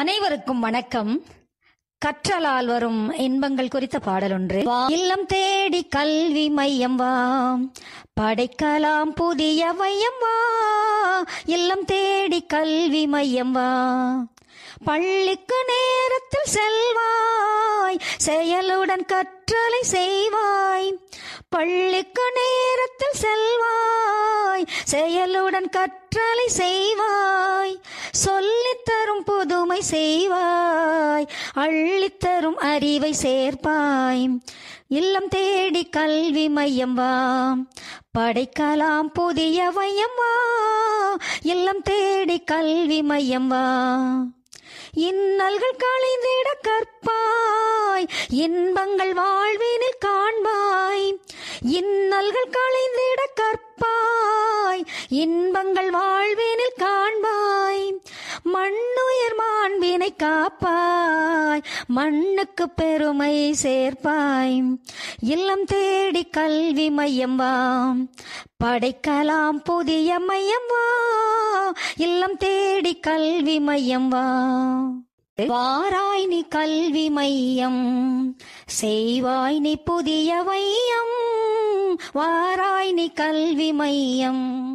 அனைவருக்கும் வணக்கம் கற்றலால் வரும் இன்பங்கள் குறித்த பாடல் ஒன்று இல்லம் தேடி கல்வி மையம் வா படைக்கலாம் புதிய மையம் வா இல்லம் தேடி கல்வி மையம் வா பள்ளிக்கு நேரத்தில் செல்வாய் செயலுடன் கற்றலை செய்வாய் பள்ளிக்கு செயலுடன் கற்றலை செய்வாய் சொல்லித்தரும் புதுமை செய்வாய் அள்ளித்தரும் அறிவை சேர்ப்பாய் இல்லம் தேடி கல்வி மையம் வாம் படைக்கலாம் புதிய வையம் வா இல்லம் தேடி கல்வி மையம் வா இன்னல்கள் களைந்திட கற்பாய் இன்பங்கள் வாழ்வினில் காண்பாய் இன்னல்கள் களைந்த இன்பங்கள் வாழ்வினில் காண்பாய் மண்ணுயிர் மாண்பினை காப்பாய் மண்ணுக்கு பெருமை சேர்ப்பாய் இல்லம் தேடி கல்வி மையம் வாம் படைக்கலாம் புதிய மையம் வா இல்லம் தேடி கல்வி மையம் வா வாராய் நீ கல்வி மையம் செய்வாய் நீ புதிய மையம் வாராய் நீ கல்வி மையம்